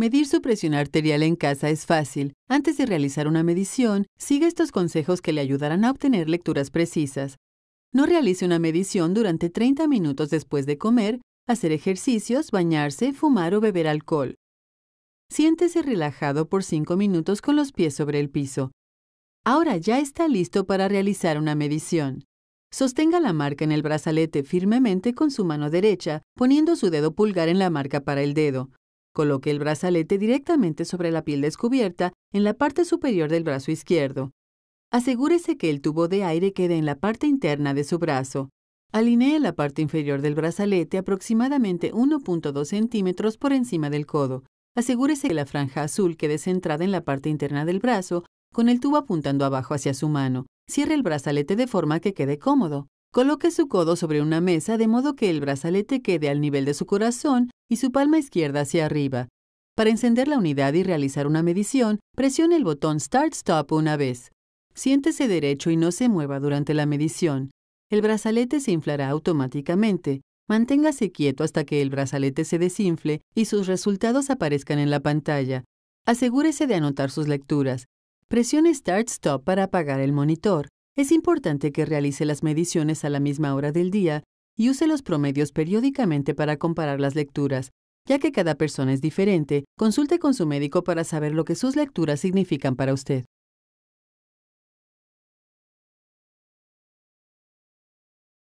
Medir su presión arterial en casa es fácil. Antes de realizar una medición, siga estos consejos que le ayudarán a obtener lecturas precisas. No realice una medición durante 30 minutos después de comer, hacer ejercicios, bañarse, fumar o beber alcohol. Siéntese relajado por 5 minutos con los pies sobre el piso. Ahora ya está listo para realizar una medición. Sostenga la marca en el brazalete firmemente con su mano derecha, poniendo su dedo pulgar en la marca para el dedo. Coloque el brazalete directamente sobre la piel descubierta en la parte superior del brazo izquierdo. Asegúrese que el tubo de aire quede en la parte interna de su brazo. Alinee la parte inferior del brazalete aproximadamente 1.2 centímetros por encima del codo. Asegúrese que la franja azul quede centrada en la parte interna del brazo, con el tubo apuntando abajo hacia su mano. Cierre el brazalete de forma que quede cómodo. Coloque su codo sobre una mesa de modo que el brazalete quede al nivel de su corazón y su palma izquierda hacia arriba. Para encender la unidad y realizar una medición, presione el botón Start Stop una vez. Siéntese derecho y no se mueva durante la medición. El brazalete se inflará automáticamente. Manténgase quieto hasta que el brazalete se desinfle y sus resultados aparezcan en la pantalla. Asegúrese de anotar sus lecturas. Presione Start Stop para apagar el monitor. Es importante que realice las mediciones a la misma hora del día y use los promedios periódicamente para comparar las lecturas. Ya que cada persona es diferente, consulte con su médico para saber lo que sus lecturas significan para usted.